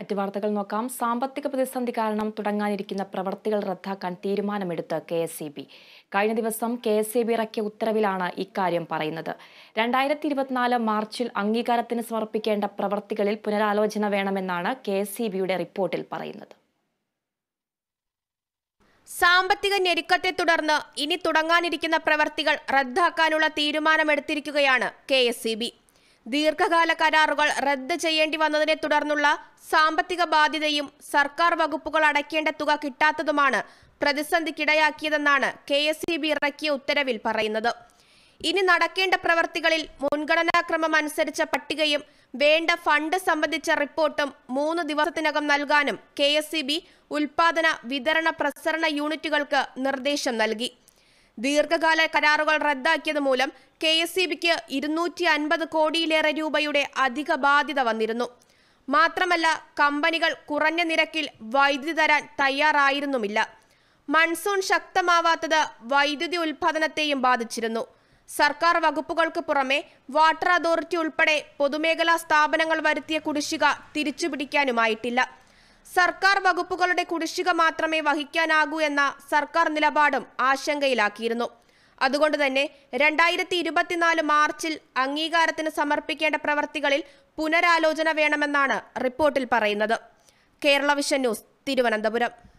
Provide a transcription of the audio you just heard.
മറ്റ് വാർത്തകൾ നോക്കാം സാമ്പത്തിക പ്രതിസന്ധി കാരണം തുടങ്ങാനിരിക്കുന്ന പ്രവർത്തികൾ റദ്ദാക്കാൻ തീരുമാനമെടുത്ത് കെ എസ് സി ബി കഴിഞ്ഞ ദിവസം കെ എസ് സി ബി ഇറക്കിയ ഉത്തരവിലാണ് ഇക്കാര്യം പറയുന്നത് രണ്ടായിരത്തി ഇരുപത്തിനാല് മാർച്ചിൽ അംഗീകാരത്തിന് സമർപ്പിക്കേണ്ട പ്രവർത്തികളിൽ പുനരാലോചന വേണമെന്നാണ് കെ എസ് സി ബിയുടെ റിപ്പോർട്ടിൽ പറയുന്നത് സാമ്പത്തിക ഞെരുക്കത്തെ തുടർന്ന് ഇനി തുടങ്ങാനിരിക്കുന്ന പ്രവർത്തികൾ റദ്ദാക്കാനുള്ള തീരുമാനമെടുത്തിരിക്കുകയാണ് കെ എസ് സി ബി ദീർഘകാല കരാറുകൾ റദ്ദ് ചെയ്യേണ്ടി വന്നതിനെ തുടർന്നുള്ള സാമ്പത്തിക ബാധ്യതയും സർക്കാർ വകുപ്പുകൾ അടയ്ക്കേണ്ട തുക കിട്ടാത്തതുമാണ് പ്രതിസന്ധിക്കിടയാക്കിയതെന്നാണ് കെ എസ് ഇ ബി ഇറക്കിയ ഉത്തരവിൽ പറയുന്നത് ഇനി നടക്കേണ്ട പ്രവർത്തികളിൽ മുൻഗണനാക്രമം അനുസരിച്ച പട്ടികയും വേണ്ട ഫണ്ട് സംബന്ധിച്ച റിപ്പോർട്ടും മൂന്ന് ദിവസത്തിനകം നൽകാനും കെ എസ് ഇ ബി ഉൽപാദന വിതരണ പ്രസരണ യൂണിറ്റുകൾക്ക് നിർദ്ദേശം നൽകി ദീർഘകാല കരാറുകൾ റദ്ദാക്കിയത് മൂലം കെ എസ് സി ബിക്ക് ഇരുന്നൂറ്റി അൻപത് കോടിയിലേറെ രൂപയുടെ അധിക ബാധ്യത വന്നിരുന്നു മാത്രമല്ല കമ്പനികൾ കുറഞ്ഞ നിരക്കിൽ വൈദ്യുതി തരാൻ തയ്യാറായിരുന്നുമില്ല മൺസൂൺ ശക്തമാവാത്തത് വൈദ്യുതി ഉൽപാദനത്തെയും ബാധിച്ചിരുന്നു സർക്കാർ വകുപ്പുകൾക്ക് പുറമെ വാട്ടർ അതോറിറ്റി ഉൾപ്പെടെ പൊതുമേഖലാ സ്ഥാപനങ്ങൾ വരുത്തിയ കുടിശ്ശിക തിരിച്ചുപിടിക്കാനുമായിട്ടില്ല സർക്കാർ വകുപ്പുകളുടെ കുടിശ്ശിക മാത്രമേ വഹിക്കാനാകൂ എന്ന സർക്കാർ നിലപാടും ആശങ്കയിലാക്കിയിരുന്നു അതുകൊണ്ട് തന്നെ രണ്ടായിരത്തി ഇരുപത്തിനാല് മാർച്ചിൽ അംഗീകാരത്തിന് സമർപ്പിക്കേണ്ട പ്രവർത്തികളിൽ പുനരാലോചന വേണമെന്നാണ് റിപ്പോർട്ടിൽ പറയുന്നത് കേരള വിഷൻ ന്യൂസ് തിരുവനന്തപുരം